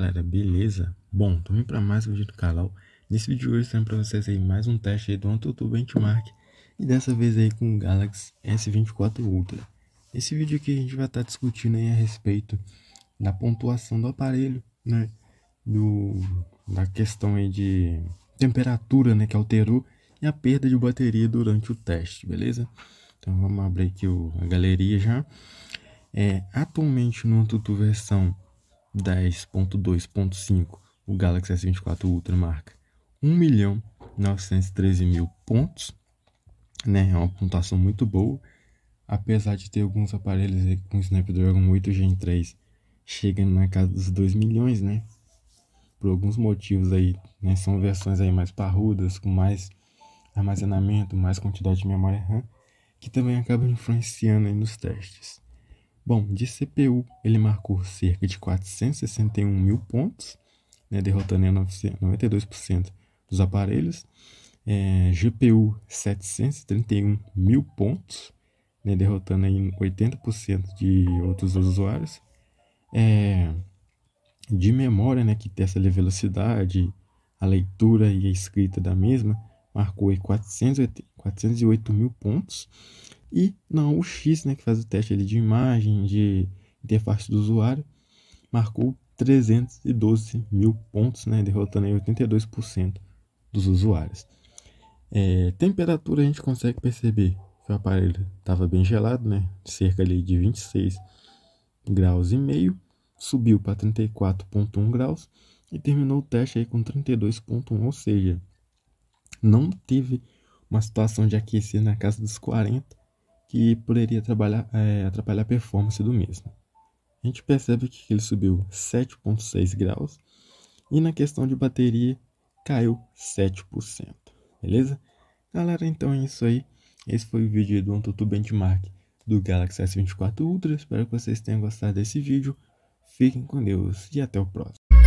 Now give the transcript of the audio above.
Galera, beleza? Bom, tô vindo para mais um vídeo do canal. Nesse vídeo hoje eu para vocês aí mais um teste aí do AnTuTu Benchmark e dessa vez aí com o Galaxy S24 Ultra. Esse vídeo aqui a gente vai estar tá discutindo aí a respeito da pontuação do aparelho, né? Do, da questão aí de temperatura, né, que alterou e a perda de bateria durante o teste, beleza? Então vamos abrir aqui o, a galeria já. É, atualmente no AnTuTu versão 10.2.5, o Galaxy S24 Ultra marca 1.913.000 pontos, né? É uma pontuação muito boa, apesar de ter alguns aparelhos com Snapdragon 8 Gen 3 chegando na casa dos 2 milhões, né? Por alguns motivos aí, né? São versões aí mais parrudas, com mais armazenamento, mais quantidade de memória RAM, que também acaba influenciando aí nos testes. Bom, de CPU ele marcou cerca de 461 mil pontos, né, derrotando 92% dos aparelhos. É, GPU 731 mil pontos, né, derrotando aí 80% é, né, de outros usuários. É, de memória, né, que tem essa velocidade, a leitura e a escrita da mesma, marcou aí 408, 408 mil pontos, e não, o X, né, que faz o teste ali de imagem, de interface do usuário, marcou 312 mil pontos, né, derrotando aí 82% dos usuários. É, temperatura a gente consegue perceber que o aparelho estava bem gelado, né, cerca ali de 26 graus e meio, subiu para 34.1 graus e terminou o teste aí com 32.1, ou seja, não teve uma situação de aquecer na casa dos 40 que poderia é, atrapalhar a performance do mesmo. A gente percebe que ele subiu 7,6 graus e na questão de bateria caiu 7%. Beleza? Galera, então é isso aí. Esse foi o vídeo do AnTuTu Benchmark do Galaxy S24 Ultra. Espero que vocês tenham gostado desse vídeo. Fiquem com Deus e até o próximo.